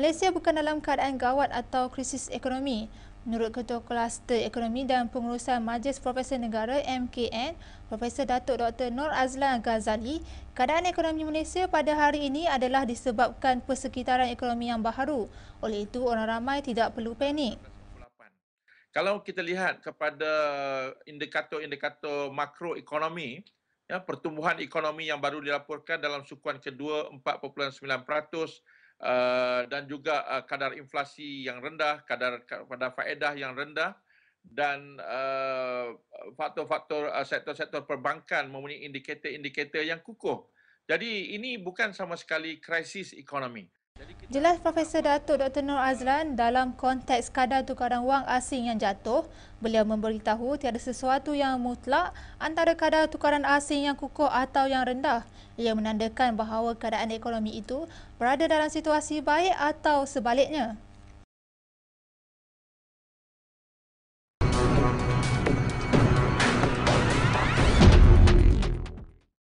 Malaysia bukan dalam keadaan gawat atau krisis ekonomi. Menurut Ketua Kluster Ekonomi dan Pengurusan Majlis Profesor Negara MKN, Profesor Datuk Dr. Nur Azlan Ghazali, keadaan ekonomi Malaysia pada hari ini adalah disebabkan persekitaran ekonomi yang baharu. Oleh itu, orang ramai tidak perlu panik. Kalau kita lihat kepada indikator-indikator makroekonomi, ya, pertumbuhan ekonomi yang baru dilaporkan dalam sukuan kedua 4.9%, Eh, dan juga uh, kadar inflasi yang rendah, kadar pada faedah yang rendah dan uh, faktor-faktor uh, sektor-sektor perbankan mempunyai indikator-indikator yang kukuh. Jadi ini bukan sama sekali krisis ekonomi. Jelas Profesor Datuk Dr. Nur Azlan dalam konteks kadar tukaran wang asing yang jatuh, beliau memberitahu tiada sesuatu yang mutlak antara kadar tukaran asing yang kukuh atau yang rendah. Ia menandakan bahawa keadaan ekonomi itu berada dalam situasi baik atau sebaliknya.